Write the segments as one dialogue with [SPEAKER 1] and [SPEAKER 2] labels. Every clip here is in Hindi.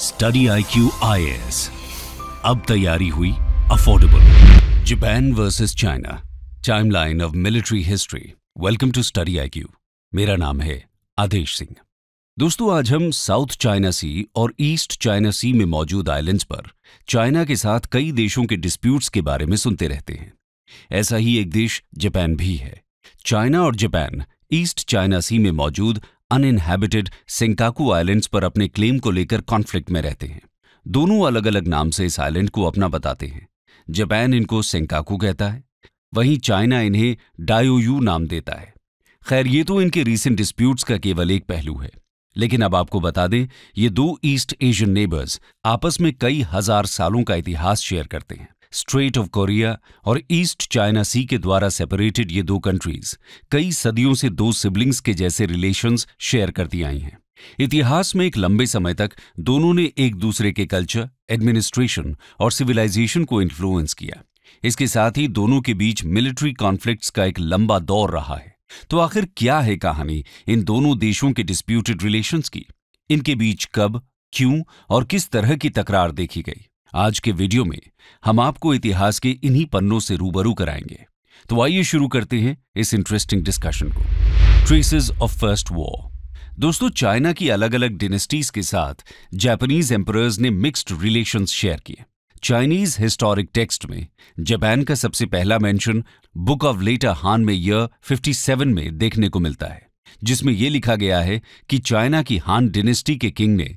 [SPEAKER 1] study I Q I S अब तैयारी हुई affordable Japan versus China timeline of military history welcome to study I Q मेरा नाम है आदेश सिंह दोस्तों आज हम साउथ चाइना सी और ईस्ट चाइना सी में मौजूद आइलैंड्स पर चाइना के साथ कई देशों के डिस्प्यूट्स के बारे में सुनते रहते हैं ऐसा ही एक देश जापान भी है चाइना और जापान ईस्ट चाइना सी में मौजूद अनइनहैबिटेड सिंकाकू आइलैंड्स पर अपने क्लेम को लेकर कॉन्फ्लिक्ट में रहते हैं दोनों अलग अलग नाम से इस आइलैंड को अपना बताते हैं जापान इनको सिंकाकू कहता है वहीं चाइना इन्हें डायोयू नाम देता है खैर ये तो इनके रीसेंट डिस्प्यूट्स का केवल एक पहलू है लेकिन अब आपको बता दें ये दो ईस्ट एशियन नेबर्स आपस में कई हजार सालों का इतिहास शेयर करते हैं स्ट्रेट ऑफ कोरिया और ईस्ट चाइना सी के द्वारा सेपरेटेड ये दो कंट्रीज कई सदियों से दो सिबलिंग्स के जैसे रिलेशंस शेयर करती आई हैं इतिहास में एक लंबे समय तक दोनों ने एक दूसरे के कल्चर एडमिनिस्ट्रेशन और सिविलाइजेशन को इन्फ्लुएंस किया इसके साथ ही दोनों के बीच मिलिट्री कॉन्फ्लिक्ट्स का एक लंबा दौर रहा है तो आखिर क्या है कहानी इन दोनों देशों के डिस्प्यूटेड रिलेशंस की इनके बीच कब क्यों और किस तरह की तकरार देखी गई आज के वीडियो में हम आपको इतिहास के इन्हीं पन्नों से रूबरू कराएंगे तो आइए शुरू करते हैं इस इंटरेस्टिंग डिस्कशन को ट्रेसेस ऑफ फर्स्ट वॉर दोस्तों चाइना की अलग अलग डिनेस्टीज के साथ जापानीज एम्परर्स ने मिक्स्ड रिलेशंस शेयर किए चाइनीज हिस्टोरिक टेक्स्ट में जापान का सबसे पहला मेंशन बुक ऑफ लेटा हान में ईयर 57 में देखने को मिलता है जिसमें यह लिखा गया है कि चाइना की हान डिनेस्टी के किंग ने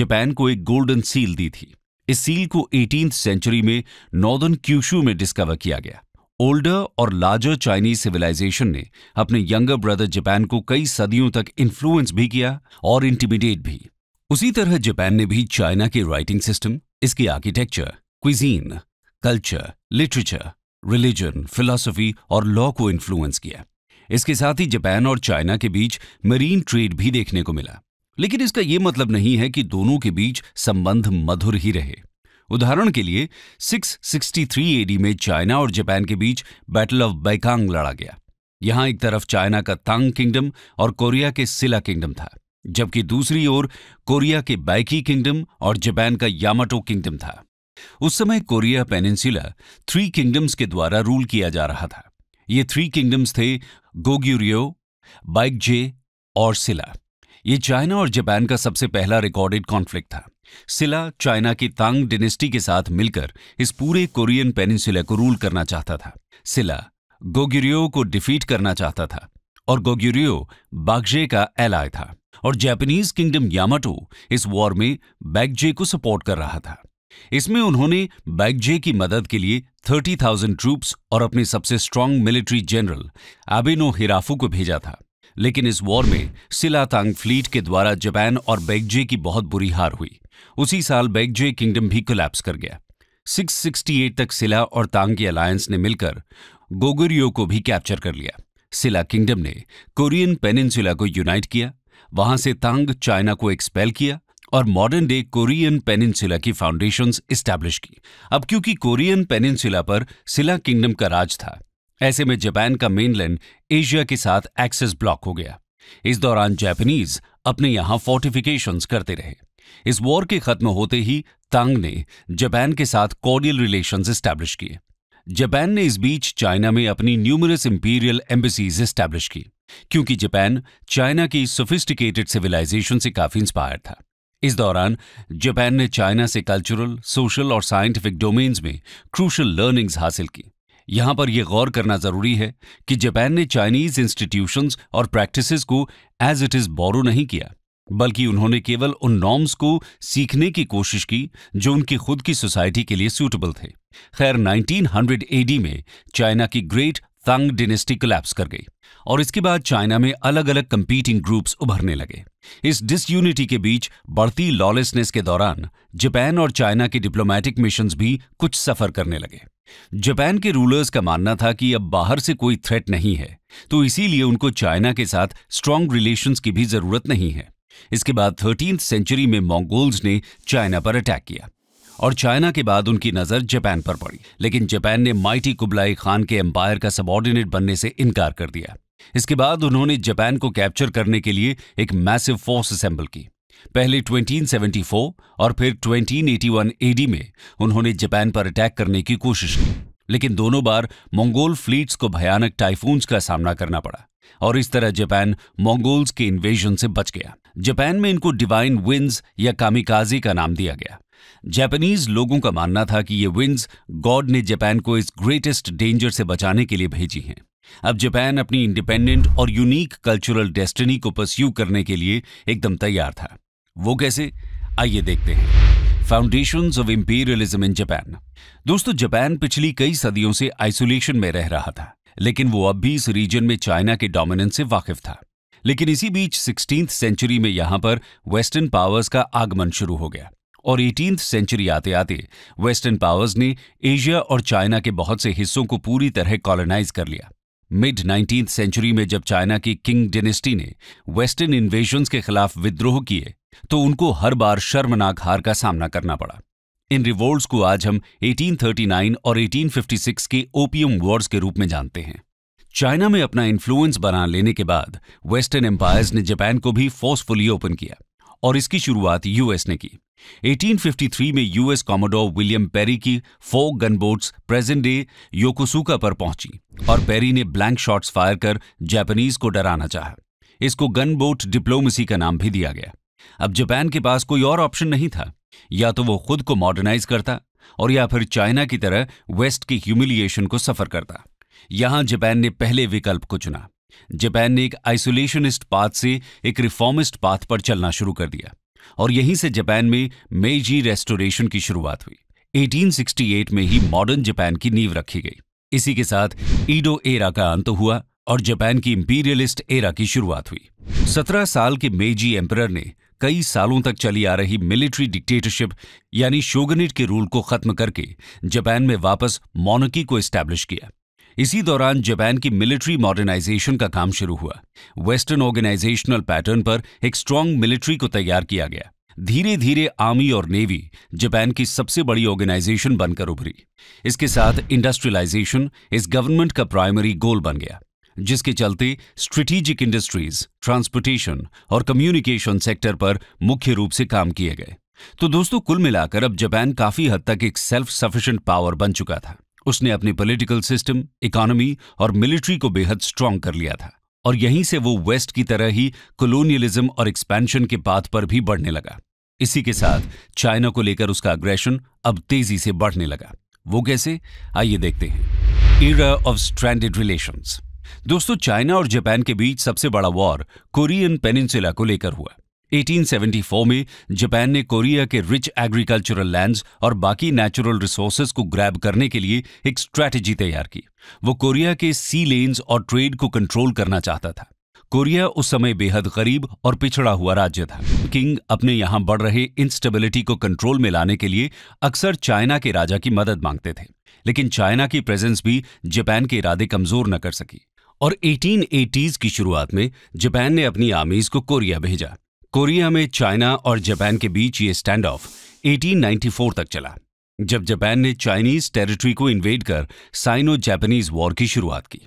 [SPEAKER 1] जापान को एक गोल्डन सील दी थी इस सील को एटीन सेंचुरी में नॉर्दर्न क्यूशू में डिस्कवर किया गया ओल्डर और लार्जर चाइनीज सिविलाइजेशन ने अपने यंगर ब्रदर जापान को कई सदियों तक इन्फ्लुएंस भी किया और इंटीमीडिएट भी उसी तरह जापान ने भी चाइना के राइटिंग सिस्टम इसके architecture cuisine culture literature religion philosophy और लॉ को इन्फ्लुएंस किया इसके साथ ही जापान और चाइना के बीच मरीन ट्रेड भी देखने को मिला लेकिन इसका यह मतलब नहीं है कि दोनों के बीच संबंध मधुर ही रहे उदाहरण के लिए 663 एडी में चाइना और जापान के बीच बैटल ऑफ बैकांग लड़ा गया यहां एक तरफ चाइना का तांग किंगडम और कोरिया के सिला किंगडम था जबकि दूसरी ओर कोरिया के बाइकी किंगडम और जापान का यामाटो किंगडम था उस समय कोरिया पेनिनसुला थ्री किंगडम्स के द्वारा रूल किया जा रहा था ये थ्री किंगडम्स थे गोग्यूरियो बाइकजे और सिला ये चाइना और जापान का सबसे पहला रिकॉर्डेड कॉन्फ्लिक्ट था सिला चाइना की तांग डिनेस्टी के साथ मिलकर इस पूरे कोरियन पेनिनसुला को रूल करना चाहता था सिला गोग्यूरियो को डिफीट करना चाहता था और गोग्यूरियो बागजे का एलाय था और जैपनीज किंगडम यामाटो इस वॉर में बैगजे को सपोर्ट कर रहा था इसमें उन्होंने बैगजे की मदद के लिए 30,000 ट्रूप्स और अपने सबसे strong military general Abe no Hirafu को भेजा था लेकिन इस वॉर में सिलातांग फ्लीट के द्वारा जापान और बैगजे की बहुत बुरी हार हुई उसी साल बैगजे किंगडम भी कोलैप्स कर गया 668 तक सिला और तांग की अलायंस ने मिलकर गोगुरियो को भी कैप्चर कर लिया सिला किंगडम ने कोरियन पेनिनसुला को यूनाइट किया वहां से तांग चाइना को एक्सपेल किया और मॉडर्न डे कोरियन पेनिनसुला की फाउंडेशंस इस्टेब्लिश की अब क्योंकि कोरियन पेनिनसुला पर सिला किंगडम का राज था ऐसे में जापान का मेनलैंड एशिया के साथ एक्सेस ब्लॉक हो गया इस दौरान जापानीज अपने यहां फोर्टिफिकेशंस करते रहे इस वॉर के खत्म होते ही तांग ने जापान के साथ कॉर्डियल रिलेशंस एस्टैब्लिश किए जापान ने इस बीच चाइना में अपनी न्यूमरस इंपीरियल एम्बेसीज एस्टैब्लिश की क्योंकि जापान चाइना की सोफिस्टिकेटेड सिविलाइजेशन से काफी इंस्पायर था इस दौरान जापान ने चाइना से कल्चरल सोशल और साइंटिफिक डोमेन्स में क्रूशल लर्निंग्स हासिल की यहां पर यह गौर करना जरूरी है कि जापान ने चाइनीज इंस्टीट्यूशंस और प्रैक्टिसेस को एज इट इज बोरो नहीं किया बल्कि उन्होंने केवल उन नॉर्म्स को सीखने की कोशिश की जो उनकी खुद की सोसाइटी के लिए सूटेबल थे खैर 1900 एडी में चाइना की ग्रेट तंग डिनेस्टी कलेप्स कर गई और इसके बाद चाइना में अलग अलग कंपीटिंग ग्रुप्स उभरने लगे इस डिसयूनिटी के बीच बढ़ती लॉलेसनेस के दौरान जापान और चाइना के डिप्लोमेटिक मिशंस भी कुछ सफर करने लगे जापान के रूलर्स का मानना था कि अब बाहर से कोई थ्रेट नहीं है तो इसीलिए उनको चाइना के साथ स्ट्रांग रिलेशंस की भी जरूरत नहीं है इसके बाद थर्टीन सेंचुरी में मॉन्गोल्स ने चाइना पर अटैक किया और चाइना के बाद उनकी नजर जापान पर पड़ी लेकिन जापान ने माइटी कुबलाई खान के एम्पायर का सबॉर्डिनेट बनने से इनकार कर दिया इसके बाद उन्होंने जापान को कैप्चर करने के लिए एक मैसिव फोर्स असेंबल की पहले 1274 और फिर 1981 एडी में उन्होंने जापान पर अटैक करने की कोशिश की लेकिन दोनों बार मंगोल फ्लीट्स को भयानक टाइफून्स का सामना करना पड़ा और इस तरह जापान मंगोल्स के इन्वेजन से बच गया जापान में इनको डिवाइन विंस या कामिकाजी का नाम दिया गया जापानीज लोगों का मानना था कि ये विंड्स गॉड ने जापान को इस ग्रेटेस्ट डेंजर से बचाने के लिए भेजी हैं अब जापान अपनी इंडिपेंडेंट और यूनिक कल्चरल डेस्टिनी को परस्यू करने के लिए एकदम तैयार था वो कैसे आइए देखते हैं foundation of imperialism in Japan दोस्तों जापान पिछली कई सदियों से आइसोलेशन में रह रहा था लेकिन वो अब भी इस रीजन में चाइना के डोमिनेंस से वाकिफ था लेकिन इसी बीच सिक्सटीन सेंचुरी में यहां पर वेस्टर्न पावर्स का आगमन शुरू हो गया और एटीन सेंचुरी आते आते वेस्टर्न पावर्स ने एशिया और चाइना के बहुत से हिस्सों को पूरी तरह कॉलोनाइज कर लिया मिड नाइनटीन सेंचुरी में जब चाइना की किंग डिनेस्टी ने वेस्टर्न इन्वेशंस के खिलाफ विद्रोह किए तो उनको हर बार शर्मनाक हार का सामना करना पड़ा इन रिवोल्ट्स को आज हम 1839 और 1856 के ओपियम वॉर्स के रूप में जानते हैं चाइना में अपना इन्फ्लुएंस बना लेने के बाद वेस्टर्न एम्पायर्स ने जापान को भी फोर्सफुली ओपन किया और इसकी शुरुआत यूएस ने की 1853 में यूएस कॉमोडोर विलियम पेरी की four gunboats present day Yokosuka पर पहुंची और पेरी ने ब्लैंक शॉट्स फायर कर जापानीज को डराना चाहा इसको गनबोट डिप्लोमेसी का नाम भी दिया गया अब जापान के पास कोई और ऑप्शन नहीं था या तो वो खुद को मॉडर्नाइज करता और या फिर चाइना की तरह वेस्ट के ह्यूमिलिएशन को सफर करता यहां जापान ने पहले विकल्प को चुना जापान ने एक आइसोलेशनिस्ट पाथ से एक रिफॉर्मिस्ट पाथ पर चलना शुरू कर दिया और यहीं से जापान में मेजी रेस्टोरेशन की शुरुआत हुई 1868 में ही मॉडर्न जापान की नींव रखी गई इसी के साथ ईडो एरा का अंत हुआ और जापान की इंपीरियलिस्ट एरा की शुरुआत हुई सत्रह साल के मेजी एम्पर ने कई सालों तक चली आ रही मिलिट्री डिक्टेटरशिप यानी शोगनिट के रूल को खत्म करके जापान में वापस मोनकी को स्टैब्लिश किया इसी दौरान जापान की मिलिट्री मॉडर्नाइजेशन का काम शुरू हुआ वेस्टर्न ऑर्गेनाइजेशनल पैटर्न पर एक स्ट्रांग मिलिट्री को तैयार किया गया धीरे धीरे आर्मी और नेवी जापान की सबसे बड़ी ऑर्गेनाइजेशन बनकर उभरी इसके साथ इंडस्ट्रियलाइजेशन इस गवर्नमेंट का प्राइमरी गोल बन गया जिसके चलते स्ट्रेटेजिक इंडस्ट्रीज ट्रांसपोर्टेशन और कम्युनिकेशन सेक्टर पर मुख्य रूप से काम किए गए तो दोस्तों कुल मिलाकर अब जापान काफी हद तक एक सेल्फ सफिशिएंट पावर बन चुका था उसने अपने पॉलिटिकल सिस्टम इकोनॉमी और मिलिट्री को बेहद स्ट्रांग कर लिया था और यहीं से वो वेस्ट की तरह ही कॉलोनियलिज्म और एक्सपेंशन के पाथ पर भी बढ़ने लगा इसी के साथ चाइना को लेकर उसका अग्रेशन अब तेजी से बढ़ने लगा वो कैसे आइए देखते हैं इरा ऑफ स्ट्रैंडेड रिलेशंस दोस्तों चाइना और जापान के बीच सबसे बड़ा वॉर कोरियन पेनिनसुला को लेकर हुआ 1874 में जापान ने कोरिया के रिच एग्रीकल्चरल लैंड्स और बाकी नेचुरल रिसोर्सेज को ग्रैब करने के लिए एक स्ट्रैटेजी तैयार की वो कोरिया के सी लेन्स और ट्रेड को कंट्रोल करना चाहता था कोरिया उस समय बेहद गरीब और पिछड़ा हुआ राज्य था किंग अपने यहां बढ़ रहे इंस्टेबिलिटी को कंट्रोल में लाने के लिए अक्सर चाइना के राजा की मदद मांगते थे लेकिन चाइना की प्रेजेंस भी जापान के इरादे कमजोर न कर सकी और 1880s की शुरुआत में जापान ने अपनी आर्मीज को कोरिया भेजा कोरिया में चाइना और जापान के बीच ये स्टैंड ऑफ 1894 तक चला जब जापान ने चाइनीज टेरिटरी को इन्वेड कर साइनो जापानीज वॉर की शुरुआत की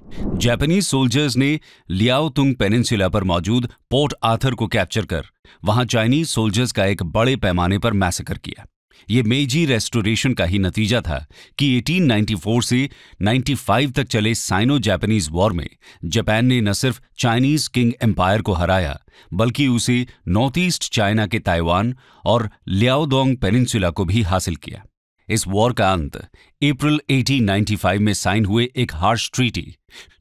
[SPEAKER 1] जापानीज सोल्जर्स ने लियाओतुंग पेनिनसुला पर मौजूद पोर्ट आथर को कैप्चर कर वहां चाइनीज सोल्जर्स का एक बड़े पैमाने पर मैसेकर किया ये मेजी रेस्टोरेशन का ही नतीजा था कि 1894 से 95 तक चले साइनो जापानीज वॉर में जापान ने न सिर्फ चाइनीज किंग एम्पायर को हराया बल्कि उसे नॉर्थ ईस्ट चाइना के ताइवान और लियाओदोंग पेनिनसुला को भी हासिल किया इस वॉर का अंत अप्रैल 1895 में साइन हुए एक harsh treaty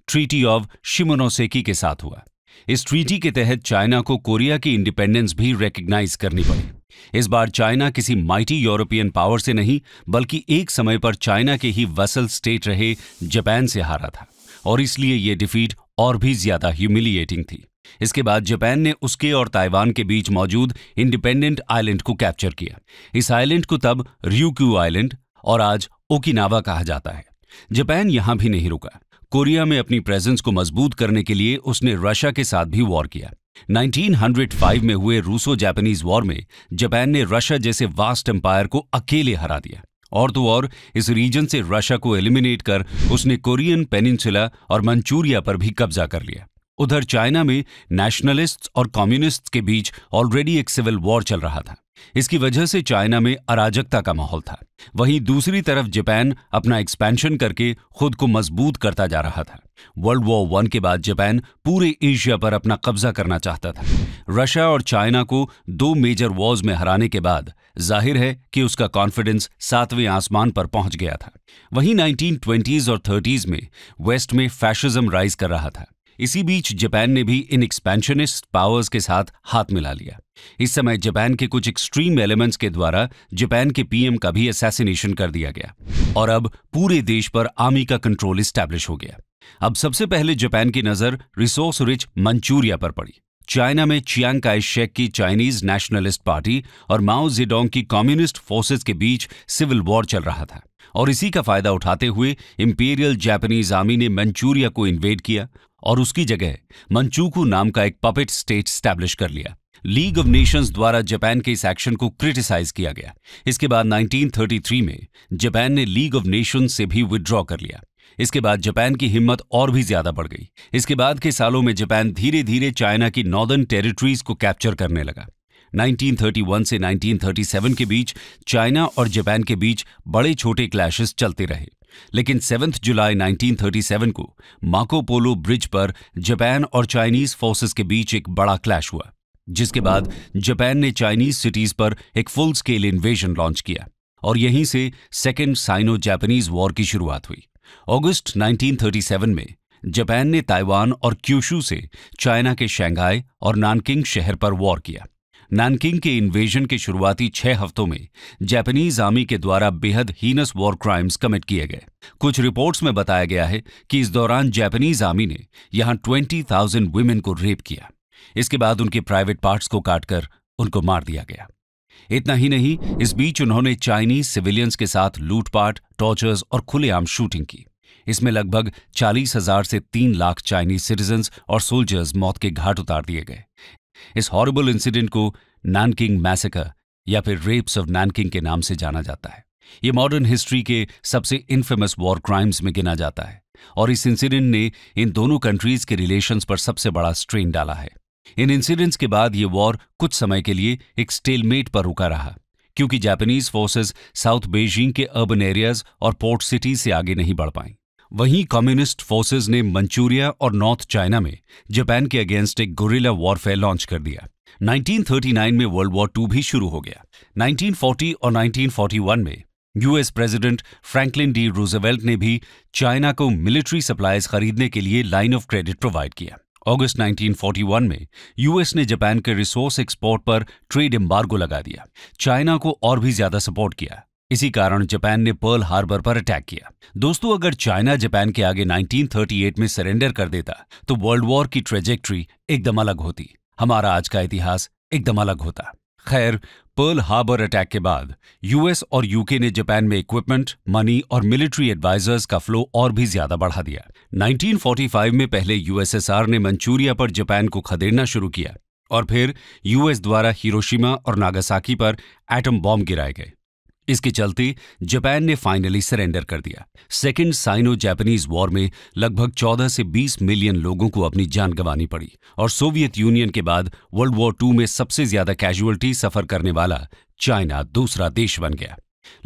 [SPEAKER 1] treaty of Shimonoseki के साथ हुआ इस ट्रीटी के तहत चाइना को कोरिया की इंडिपेंडेंस भी रिकग्नाइज करनी पड़ी इस बार चाइना किसी माइटी यूरोपियन पावर से नहीं बल्कि एक समय पर चाइना के ही वसल स्टेट रहे जापान से हारा था और इसलिए ये डिफीट और भी ज्यादा ह्यूमिलिएटिंग थी इसके बाद जापान ने उसके और ताइवान के बीच मौजूद इंडिपेंडेंट आइलैंड को कैप्चर किया इस आइलैंड को तब रियूक्यू आइलैंड और आज ओकिनावा कहा जाता है जापान यहां भी नहीं रुका कोरिया में अपनी प्रेजेंस को मजबूत करने के लिए उसने रशिया के साथ भी वॉर किया 1905 में हुए रूसो जापानीज वॉर में जापान ने रशिया जैसे वास्ट एम्पायर को अकेले हरा दिया और तो और इस रीजन से रशिया को एलिमिनेट कर उसने कोरियन पेनिनसुला और मंचूरिया पर भी कब्जा कर लिया उधर चाइना में नेशनलिस्ट्स और कम्युनिस्ट्स के बीच ऑलरेडी एक सिविल वॉर चल रहा था इसकी वजह से चाइना में अराजकता का माहौल था वहीं दूसरी तरफ जापान अपना एक्सपेंशन करके खुद को मजबूत करता जा रहा था वर्ल्ड वॉर वन के बाद जापान पूरे एशिया पर अपना कब्जा करना चाहता था रशिया और चाइना को दो मेजर वॉर्स में हराने के बाद जाहिर है कि उसका कॉन्फिडेंस सातवें आसमान पर पहुंच गया था वहीं 1920s और 30s में वेस्ट में फैशिज्म राइज कर रहा था इसी बीच जापान ने भी इन एक्सपेंशनिस्ट पावर्स के साथ हाथ मिला लिया इस समय जापान के कुछ एक्सट्रीम एलिमेंट्स के द्वारा जापान के पीएम का भी असैसिनेशन कर दिया गया और अब पूरे देश पर आर्मी का कंट्रोल स्टैब्लिश हो गया अब सबसे पहले जापान की नजर रिसोर्स रिच मंचूरिया पर पड़ी चाइना में चियांग काई शेक की चाइनीज नेशनलिस्ट पार्टी और माओ जिडोंग की कम्युनिस्ट फोर्सेस के बीच सिविल वॉर चल रहा था और इसी का फायदा उठाते हुए इंपीरियल जापानीज आर्मी ने मंचूरिया को इन्वेड किया और उसकी जगह मंचूकू नाम का एक पपेट स्टेट स्टैब्लिश कर लिया लीग ऑफ नेशंस द्वारा जापान के इस एक्शन को क्रिटिसाइज किया गया इसके बाद 1933 में जापान ने लीग ऑफ नेशंस से भी विड्रॉ कर लिया इसके बाद जापान की हिम्मत और भी ज्यादा बढ़ गई इसके बाद के सालों में जापान धीरे धीरे चाइना की नॉर्दर्न टेरिटरीज को कैप्चर करने लगा 1931 से 1937 के बीच चाइना और जापान के बीच बड़े छोटे क्लैशेस चलते रहे लेकिन सेवेंथ जुलाई 1937 को माको पोलो ब्रिज पर जापान और चाइनीज फोर्सेस के बीच एक बड़ा क्लैश हुआ जिसके बाद जापान ने चाइनीज सिटीज पर एक फुल स्केल इन्वेजन लॉन्च किया और यहीं से सेकेंड साइनो जापानीज वॉर की शुरुआत हुई अगस्त 1937 में जापान ने ताइवान और क्यूशू से चाइना के शंघाई और नानकिंग शहर पर वॉर किया नैनकिंग के इन्वेजन के शुरुआती छह हफ्तों में जापानीज आर्मी के द्वारा बेहद हीनस वॉर क्राइम्स कमिट किए गए कुछ रिपोर्ट्स में बताया गया है कि इस दौरान जापानीज आर्मी ने यहां ट्वेंटी थाउजेंड वुमेन को रेप किया इसके बाद उनके प्राइवेट पार्ट्स को काटकर उनको मार दिया गया इतना ही नहीं इस बीच उन्होंने चाइनीज सिविलियंस के साथ लूटपाट टॉर्चर्स और खुलेआम शूटिंग की इसमें लगभग चालीस हजार से तीन लाख चाइनीज सिटीजन्स और सोल्जर्स मौत के घाट उतार दिए गए इस हॉरेबल इंसिडेंट को नानकिंग मैसेकर या फिर रेप्स ऑफ नानकिंग के नाम से जाना जाता है ये मॉडर्न हिस्ट्री के सबसे इनफेमस वॉर क्राइम्स में गिना जाता है और इस इंसिडेंट ने इन दोनों कंट्रीज के रिलेशंस पर सबसे बड़ा स्ट्रेन डाला है इन इंसिडेंट्स के बाद ये वॉर कुछ समय के लिए एक स्टेलमेट पर रुका रहा क्योंकि जापानीज फोर्सेस साउथ बेजिंग के अर्बन एरियाज और पोर्ट सिटीज से आगे नहीं बढ़ पाई वहीं कम्युनिस्ट फोर्सेस ने मंचूरिया और नॉर्थ चाइना में जापान के अगेंस्ट एक गोरिल्ला वॉरफेयर लॉन्च कर दिया 1939 में वर्ल्ड वॉर टू भी शुरू हो गया 1940 और 1941 में US president Franklin D Roosevelt ने भी चाइना को मिलिट्री सप्लाईज खरीदने के लिए लाइन ऑफ क्रेडिट प्रोवाइड किया अगस्त 1941 में यूएस ने जापान के रिसोर्स एक्सपोर्ट पर ट्रेड एम्बार्गो लगा दिया चाइना को और भी ज्यादा सपोर्ट किया इसी कारण जापान ने पर्ल हार्बर पर अटैक किया दोस्तों अगर चाइना जापान के आगे 1938 में सरेंडर कर देता तो वर्ल्ड वॉर की ट्रेजेक्ट्री एकदम अलग होती हमारा आज का इतिहास एकदम अलग होता खैर पर्ल हार्बर अटैक के बाद यूएस और यूके ने जापान में इक्विपमेंट मनी और मिलिट्री एडवाइजर्स का फ्लो और भी ज्यादा बढ़ा दिया 1945 में पहले यूएसएसआर ने मंचूरिया पर जापान को खदेड़ना शुरू किया और फिर यूएस द्वारा हिरोशिमा और नागासाकी पर एटम बॉम्ब गिराए गए इसके चलते जापान ने फाइनली सरेंडर कर दिया सेकेंड साइनो जापानीज वॉर में लगभग 14 से 20 मिलियन लोगों को अपनी जान गंवानी पड़ी और सोवियत यूनियन के बाद वर्ल्ड वॉर टू में सबसे ज्यादा कैजुअल्टी सफर करने वाला चाइना दूसरा देश बन गया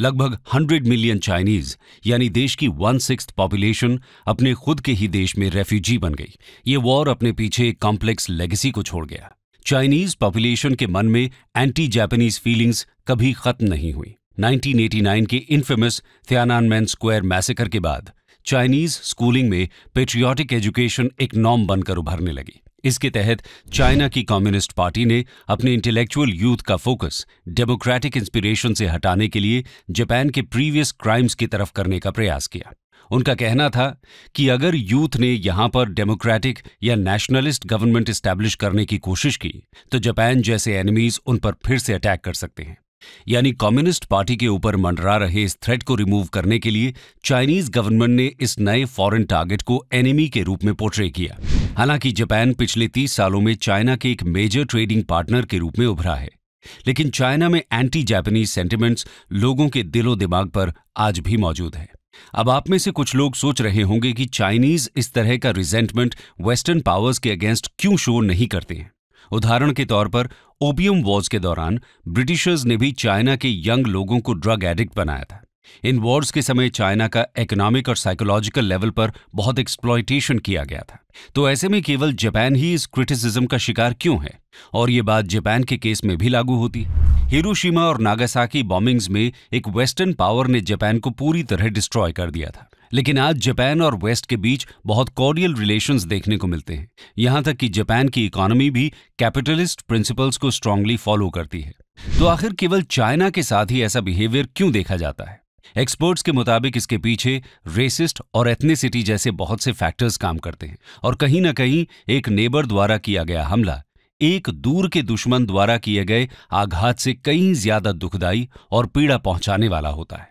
[SPEAKER 1] लगभग 100 मिलियन चाइनीज यानी देश की वन सिक्स पॉपुलेशन अपने खुद के ही देश में रेफ्यूजी बन गई ये वॉर अपने पीछे एक कॉम्प्लेक्स लेगेसी को छोड़ गया चाइनीज पॉपुलेशन के मन में एंटी जापानीज फीलिंग्स कभी खत्म नहीं हुई 1989 के इनफेमस मैन स्क्वायर मैसेकर के बाद चाइनीज स्कूलिंग में पेट्रियाटिक एजुकेशन एक नॉम बनकर उभरने लगी इसके तहत चाइना की कम्युनिस्ट पार्टी ने अपने इंटेलेक्चुअल यूथ का फोकस डेमोक्रेटिक इंस्पिरेशन से हटाने के लिए जापान के प्रीवियस क्राइम्स की तरफ करने का प्रयास किया उनका कहना था कि अगर यूथ ने यहां पर डेमोक्रेटिक या नेशनलिस्ट गवर्नमेंट स्टैब्लिश करने की कोशिश की तो जापान जैसे एनिमीज उन पर फिर से अटैक कर सकते हैं यानी कम्युनिस्ट पार्टी के ऊपर मंडरा रहे इस थ्रेट को रिमूव करने के लिए चाइनीज गवर्नमेंट ने इस नए फॉरेन टारगेट को एनिमी के रूप में पोर्ट्रे किया हालांकि जापान पिछले तीस सालों में चाइना के एक मेजर ट्रेडिंग पार्टनर के रूप में उभरा है लेकिन चाइना में एंटी जापानीज सेंटिमेंट्स लोगों के दिलो दिमाग पर आज भी मौजूद है अब आप में से कुछ लोग सोच रहे होंगे कि चाइनीज इस तरह का रिजेंटमेंट वेस्टर्न पावर्स के अगेंस्ट क्यों शो नहीं करते हैं उदाहरण के तौर पर ओपियम वॉर्स के दौरान ब्रिटिशर्स ने भी चाइना के यंग लोगों को ड्रग एडिक्ट बनाया था इन वॉर्स के समय चाइना का इकोनॉमिक और साइकोलॉजिकल लेवल पर बहुत एक्सप्लॉयटेशन किया गया था तो ऐसे में केवल जापान ही इस क्रिटिसिज्म का शिकार क्यों है और ये बात जापान के केस में भी लागू होती हिरोशिमा और नागासाकी बॉम्बिंग्स में एक वेस्टर्न पावर ने जापान को पूरी तरह डिस्ट्रॉय कर दिया था लेकिन आज जापान और वेस्ट के बीच बहुत कॉर्डियल रिलेशंस देखने को मिलते हैं यहां तक कि जापान की इकोनॉमी भी कैपिटलिस्ट प्रिंसिपल्स को स्ट्रांगली फॉलो करती है तो आखिर केवल चाइना के साथ ही ऐसा बिहेवियर क्यों देखा जाता है एक्सपर्ट्स के मुताबिक इसके पीछे रेसिस्ट और एथनिसिटी जैसे बहुत से फैक्टर्स काम करते हैं और कहीं ना कहीं एक नेबर द्वारा किया गया हमला एक दूर के दुश्मन द्वारा किए गए आघात से कहीं ज्यादा दुखदाई और पीड़ा पहुंचाने वाला होता है